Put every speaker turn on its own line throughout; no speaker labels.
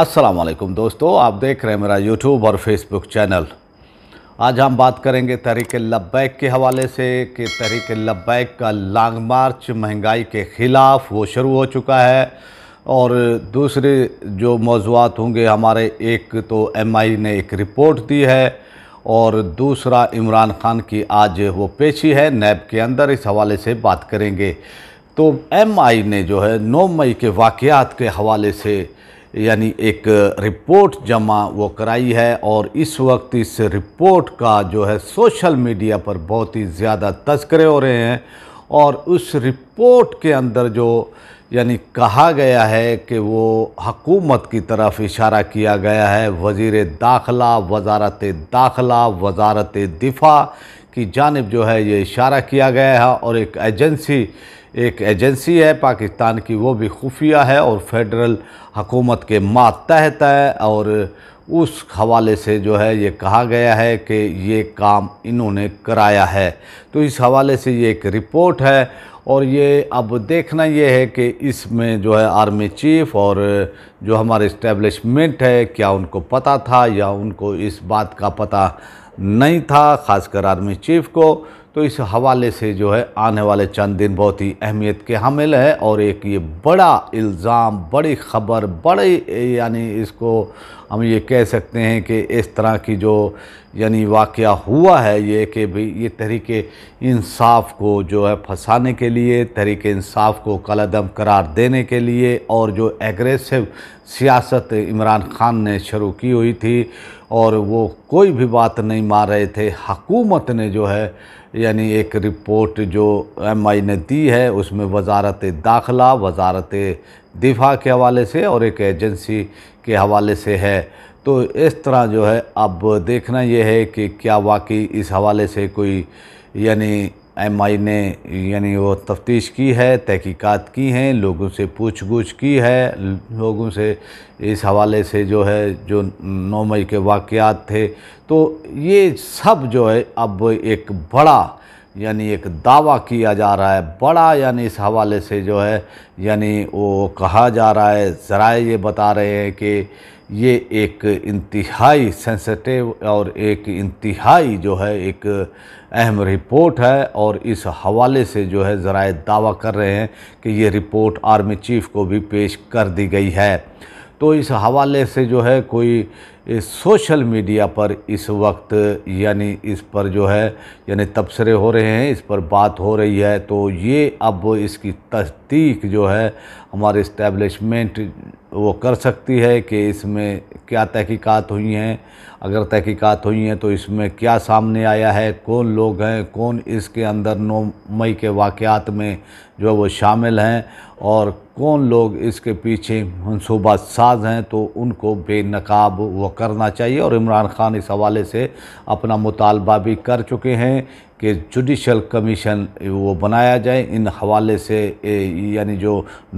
अस्सलाम वालेकुम दोस्तों आप देख रहे हैं मेरा यूट्यूब और फेसबुक चैनल आज हम बात करेंगे तहरीक लब्बैक के हवाले से कि तहरीक लब्बैक का लॉन्ग मार्च महंगाई के ख़िलाफ़ वो शुरू हो चुका है और दूसरे जो मौजूद होंगे हमारे एक तो एमआई ने एक रिपोर्ट दी है और दूसरा इमरान खान की आज वो पेशी है नैब के अंदर इस हवाले से बात करेंगे तो एमआई ने जो है नौ मई के वाक़ के हवाले से यानी एक रिपोर्ट जमा वो कराई है और इस वक्त इस रिपोर्ट का जो है सोशल मीडिया पर बहुत ही ज़्यादा तस्करे हो रहे हैं और उस रिपोर्ट के अंदर जो यानी कहा गया है कि वो हकूमत की तरफ इशारा किया गया है वज़ी दाखला वजारत दाखला वजारत दिफ़ा की जानब जो है ये इशारा किया गया है और एक एजेंसी एक एजेंसी है पाकिस्तान की वो भी खुफिया है और फेडरल हकूमत के मातहत है और उस हवाले से जो है ये कहा गया है कि ये काम इन्होंने कराया है तो इस हवाले से ये एक रिपोर्ट है और ये अब देखना ये है कि इसमें जो है आर्मी चीफ और जो हमारे इस्टेब्लिशमेंट है क्या उनको पता था या उनको इस बात का पता नहीं था ख़ासकर आर्मी चीफ को तो इस हवाले से जो है आने वाले चंद दिन बहुत ही अहमियत के हामिल है और एक ये बड़ा इल्ज़ाम बड़ी ख़बर बड़े यानी इसको हम ये कह सकते हैं कि इस तरह की जो यानी वाक़ हुआ है ये कि भाई ये तहरीक इंसाफ को जो है फंसाने के लिए तहरीक इंसाफ को कलदम करार देने के लिए और जो एग्रेसिव सियासत इमरान ख़ान ने शुरू की हुई थी और वो कोई भी बात नहीं मार रहे थे हकूमत ने जो है यानी एक रिपोर्ट जो एम आई ने दी है उसमें वजारत दाखला वजारत दिफा के हवाले से और एक एजेंसी के हवाले से है तो इस तरह जो है अब देखना यह है कि क्या वाकई इस हवाले से कोई यानी एम आई ने यानी वो तफ्तीश की है तहकीकात की हैं लोगों से पूछ गुछ की है लोगों से इस हवाले से जो है जो नौ मई के वाक़ात थे तो ये सब जो है अब एक बड़ा यानी एक दावा किया जा रहा है बड़ा यानी इस हवाले से जो है यानी वो कहा जा रहा है ज़रा ये बता रहे हैं कि ये एक इंतहाई सेंसिटिव और एक इंतहाई जो है एक अहम रिपोर्ट है और इस हवाले से जो है ज़रा दावा कर रहे हैं कि ये रिपोर्ट आर्मी चीफ़ को भी पेश कर दी गई है तो इस हवाले से जो है कोई सोशल मीडिया पर इस वक्त यानी इस पर जो है यानी तबसरे हो रहे हैं इस पर बात हो रही है तो ये अब इसकी तस्दीक जो है हमारे इस्टेब्लिशमेंट वो कर सकती है कि इसमें क्या तहकीकात हुई हैं अगर तहकीकात हुई हैं तो इसमें क्या सामने आया है कौन लोग हैं कौन इसके अंदर नौ मई के वाक़ात में जो है वो शामिल हैं और कौन लोग इसके पीछे मनसूबा साज हैं तो उनको बेनकाब व करना चाहिए और इमरान खान इस हवाले से अपना मुतालबा भी कर चुके हैं कि जुडिशल कमीशन वो बनाया जाए इन हवाले से यानी जो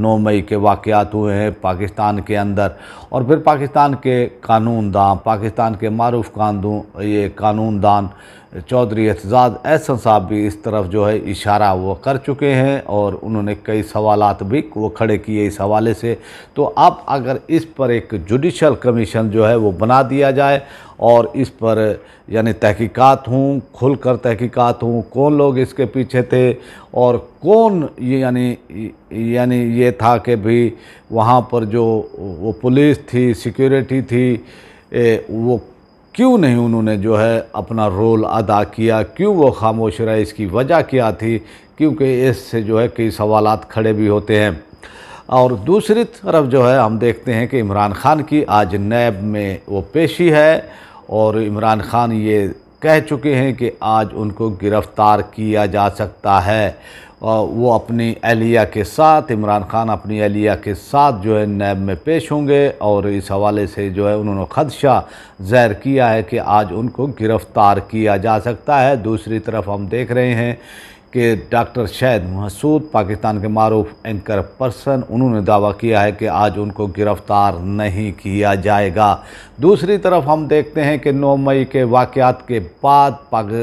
9 मई के वाक़ात हुए हैं पाकिस्तान के अंदर और फिर पाकिस्तान के कानून दान पाकिस्तान के मरूफ कानून ये कानून दान चौधरी एतजाज़ एहसन साहब भी इस तरफ जो है इशारा वो कर चुके हैं और उन्होंने कई सवाल भी वो खड़े किए इस हवाले से तो अब अगर इस पर एक जुडिशल कमीशन जो है वो बना दिया जाए और इस पर यानी तहकीकात हूँ खुल कर तहकीकात हूँ कौन लोग इसके पीछे थे और कौन ये यानी यानी ये था कि भी वहाँ पर जो वो पुलिस थी सिक्योरिटी थी ए, वो क्यों नहीं उन्होंने जो है अपना रोल अदा किया क्यों वो खामोश रहे इसकी वजह क्या थी क्योंकि इससे जो है कई सवाल खड़े भी होते हैं और दूसरी तरफ जो है हम देखते हैं कि इमरान खान की आज नैब में वो पेशी है और इमरान खान ये कह चुके हैं कि आज उनको गिरफ़्तार किया जा सकता है और वो अपनी अलिया के साथ इमरान खान अपनी अलिया के साथ जो है नैब में पेश होंगे और इस हवाले से जो है उन्होंने खदशा ज़ाहिर किया है कि आज उनको गिरफ़्तार किया जा सकता है दूसरी तरफ हम देख रहे हैं के डॉक्टर शायद महसूद पाकिस्तान के मरूफ एंकर पर्सन उन्होंने दावा किया है कि आज उनको गिरफ्तार नहीं किया जाएगा दूसरी तरफ हम देखते हैं कि 9 मई के वाक़ात के बाद पाक,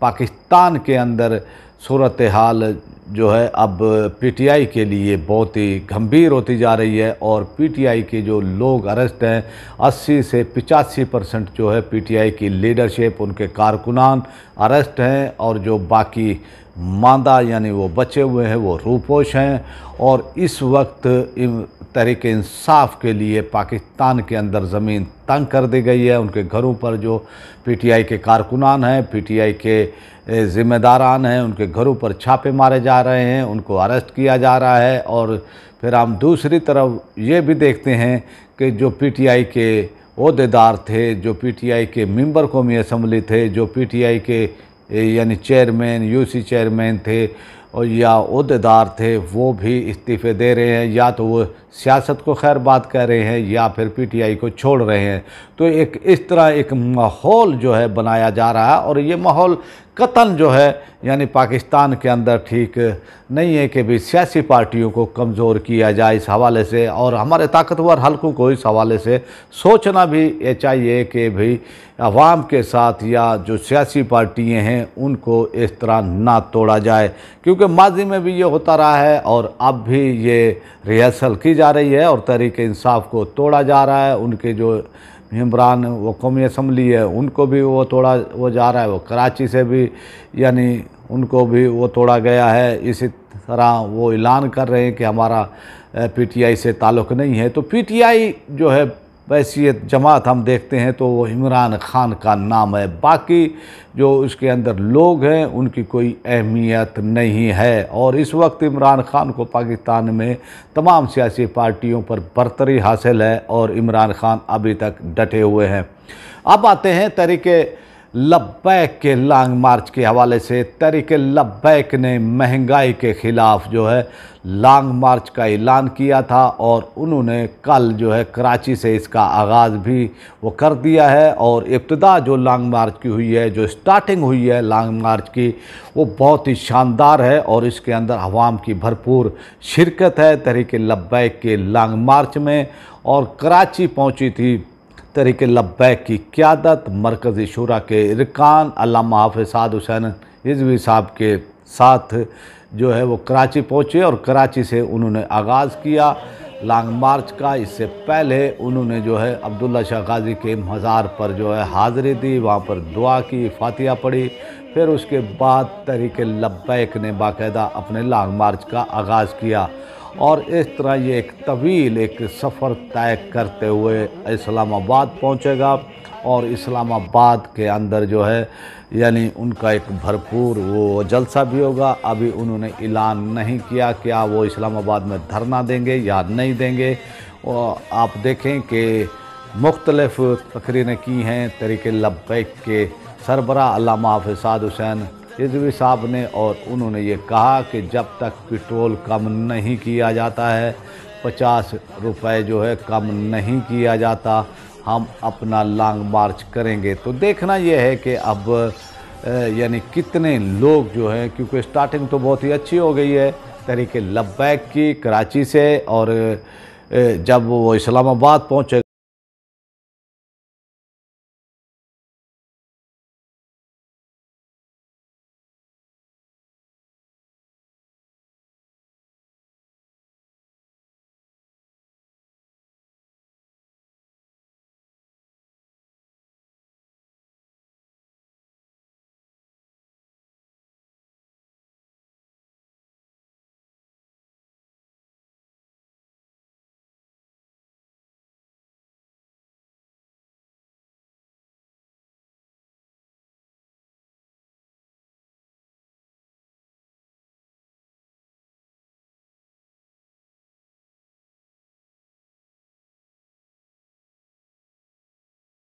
पाकिस्तान के अंदर सूरत हाल जो है अब पीटीआई के लिए बहुत ही गंभीर होती जा रही है और पीटीआई के जो लोग अरेस्ट हैं 80 से 85 परसेंट जो है पीटीआई की लीडरशिप उनके कारकुनान अरेस्ट हैं और जो बाकी मादा यानी वो बचे हुए हैं वो रूपोश हैं और इस वक्त तहरीक इंसाफ के लिए पाकिस्तान के अंदर ज़मीन तंग कर दी गई है उनके घरों पर जो पीटीआई के कारकुनान हैं पीटीआई के ज़िम्मेदारान हैं उनके घरों पर छापे मारे जा रहे हैं उनको अरेस्ट किया जा रहा है और फिर हम दूसरी तरफ ये भी देखते हैं कि जो पी के अहदेदार थे जो पी के मेंबर कौमी असम्बली थे जो पी के यानी चेयरमैन यूसी चेयरमैन थे और या अहदेदार थे वो भी इस्तीफ़े दे रहे हैं या तो वो सियासत को खैर बात कर रहे हैं या फिर पीटीआई को छोड़ रहे हैं तो एक इस तरह एक माहौल जो है बनाया जा रहा है और ये माहौल कतन जो है यानी पाकिस्तान के अंदर ठीक नहीं है कि भी सियासी पार्टियों को कमज़ोर किया जाए इस हवाले से और हमारे ताकतवर हलकों को इस हवाले से सोचना भी ये चाहिए कि भाई अवाम के साथ या जो सियासी पार्टियाँ हैं उनको इस तरह ना तोड़ा जाए क्योंकि माजी में भी ये होता रहा है और अब भी ये रिहर्सल की जा रही है और तहरीक इंसाफ को तोड़ा जा रहा है उनके जो इमरान वो कौमी असम्बली है उनको भी वो थोड़ा वो जा रहा है वो कराची से भी यानी उनको भी वो तोड़ा गया है इसी तरह वो ऐलान कर रहे हैं कि हमारा पीटीआई से ताल्लुक़ नहीं है तो पीटीआई जो है बैसीत जमात हम देखते हैं तो वो इमरान खान का नाम है बाकी जो उसके अंदर लोग हैं उनकी कोई अहमियत नहीं है और इस वक्त इमरान खान को पाकिस्तान में तमाम सियासी पार्टियों पर बरतरी हासिल है और इमरान खान अभी तक डटे हुए हैं अब आते हैं तरीके लब्बैक के लॉन्ग मार्च के हवाले से तरीक लब्बैक ने महंगाई के ख़िलाफ़ जो है लॉन्ग मार्च का ऐलान किया था और उन्होंने कल जो है कराची से इसका आगाज़ भी वो कर दिया है और इब्तदा जो लॉन्ग मार्च की हुई है जो स्टार्टिंग हुई है लॉन्ग मार्च की वो बहुत ही शानदार है और इसके अंदर आवाम की भरपूर शिरकत है तहरीक लब्बैक के लॉन्ग मार्च में और कराची पहुँची थी तहरीक लब्बैक की क्यादत मरकज़ी शुरा के इरकान अलामा हाफ साद हुसैन रिजवी साहब के साथ जो है वो कराची पहुँचे और कराची से उन्होंने आगाज़ किया लॉन्ग मार्च का इससे पहले उन्होंने जो है अब्दुल्ला शाह गाजी के मज़ार पर जो है हाज़िरी दी वहाँ पर दुआ की फातिया पढ़ी फिर उसके बाद तहरीक लब्बैक ने बाकायदा अपने लॉन्ग मार्च का आगाज़ किया और इस तरह ये एक तवील एक सफ़र तय करते हुए इस्लामाबाद पहुंचेगा और इस्लामाबाद के अंदर जो है यानी उनका एक भरपूर वो जलसा भी होगा अभी उन्होंने ऐलान नहीं किया क्या वो इस्लामाबाद में धरना देंगे या नहीं देंगे और आप देखें कि मुख्तलफ़ तकरीरें की हैं तरीके लब्बैक के सरबरा अलामा साद हुसैन केजरीवाल साहब ने और उन्होंने ये कहा कि जब तक पेट्रोल कम नहीं किया जाता है पचास रुपए जो है कम नहीं किया जाता हम अपना लॉन्ग मार्च करेंगे तो देखना यह है कि अब यानी कितने लोग जो हैं क्योंकि स्टार्टिंग तो बहुत ही अच्छी हो गई है तरीके लब्बैक की कराची से और जब वो इस्लामाबाद पहुँचेगा